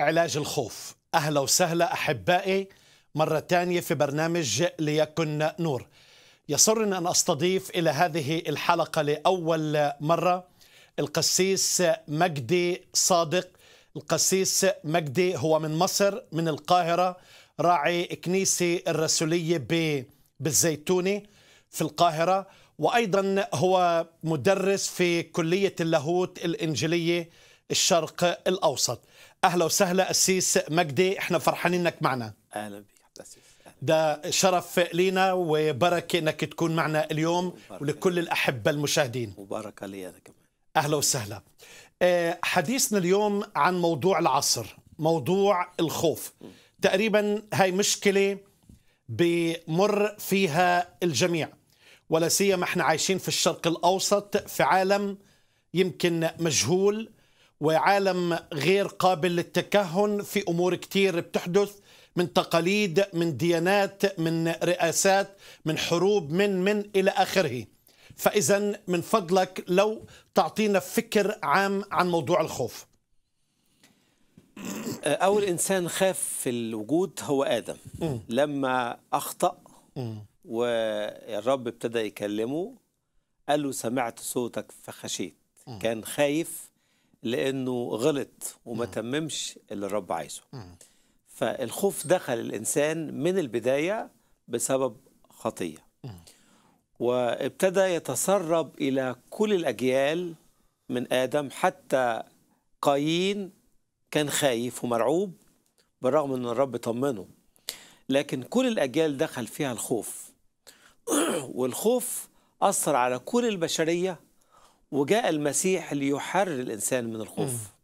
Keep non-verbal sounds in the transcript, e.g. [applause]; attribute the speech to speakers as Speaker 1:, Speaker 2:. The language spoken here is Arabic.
Speaker 1: علاج الخوف أهلا وسهلا أحبائي مرة ثانية في برنامج ليكن نور يسرني أن أستضيف إلى هذه الحلقة لأول مرة القسيس مجدي صادق القسيس مجدي هو من مصر من القاهرة راعي كنيسة الرسولية بالزيتوني في القاهرة وأيضا هو مدرس في كلية اللاهوت الإنجيلية الشرق الاوسط اهلا وسهلا اسيس مجدي احنا فرحانين انك معنا اهلا بك ده شرف لينا وبركه انك تكون معنا اليوم ولكل الاحبه المشاهدين مباركه لي انا كمان اهلا وسهلا آه، حديثنا اليوم عن موضوع العصر موضوع الخوف تقريبا هاي مشكله بمر فيها الجميع ولا سيما احنا عايشين في الشرق الاوسط في عالم يمكن مجهول وعالم غير قابل للتكهن في امور كتير بتحدث من تقاليد من ديانات من رئاسات من حروب من من الى اخره فاذا من فضلك لو تعطينا فكر عام عن موضوع الخوف
Speaker 2: أه، اول انسان خاف في الوجود هو ادم لما اخطا والرب ابتدى يكلمه قال له سمعت صوتك فخشيت كان خايف لانه غلط وما تممش اللي الرب عايزه فالخوف دخل الانسان من البدايه بسبب خطيه وابتدى يتسرب الى كل الاجيال من ادم حتى قايين كان خايف ومرعوب بالرغم ان الرب طمنه لكن كل الاجيال دخل فيها الخوف [clears throat] والخوف اثر على كل البشريه وجاء المسيح ليحرر الإنسان من الخوف